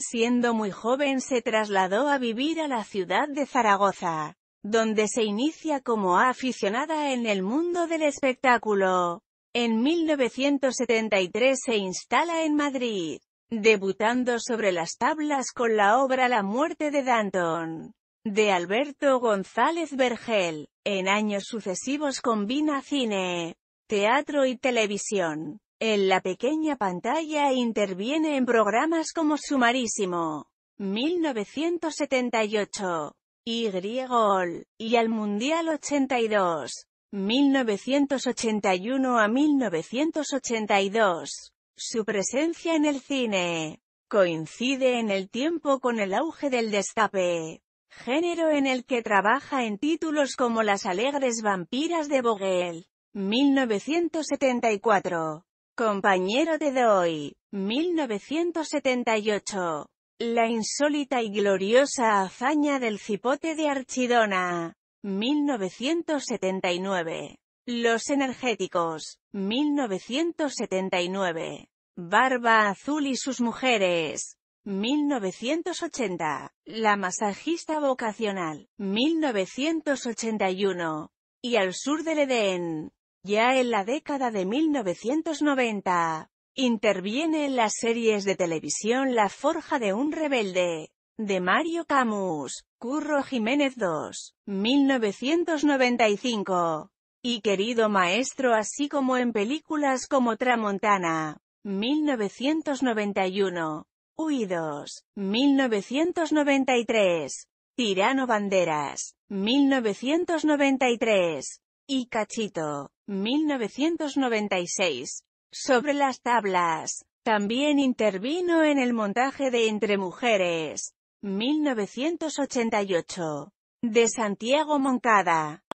Siendo muy joven se trasladó a vivir a la ciudad de Zaragoza, donde se inicia como aficionada en el mundo del espectáculo. En 1973 se instala en Madrid, debutando sobre las tablas con la obra La muerte de Danton, de Alberto González Vergel. En años sucesivos combina cine, teatro y televisión. En la pequeña pantalla interviene en programas como Sumarísimo, 1978, y Gol, y al Mundial 82, 1981 a 1982. Su presencia en el cine coincide en el tiempo con el auge del destape, género en el que trabaja en títulos como Las alegres vampiras de Vogel, 1974, Compañero de Doy, 1978. La insólita y gloriosa hazaña del cipote de Archidona, 1979. Los energéticos, 1979. Barba Azul y sus mujeres, 1980. La masajista vocacional, 1981. Y al sur del Edén, ya en la década de 1990, interviene en las series de televisión La Forja de un Rebelde, de Mario Camus, Curro Jiménez II, 1995, y Querido Maestro así como en películas como Tramontana, 1991, Huidos, 1993, Tirano Banderas, 1993, y Cachito, 1996. Sobre las tablas. También intervino en el montaje de Entre Mujeres. 1988. De Santiago Moncada.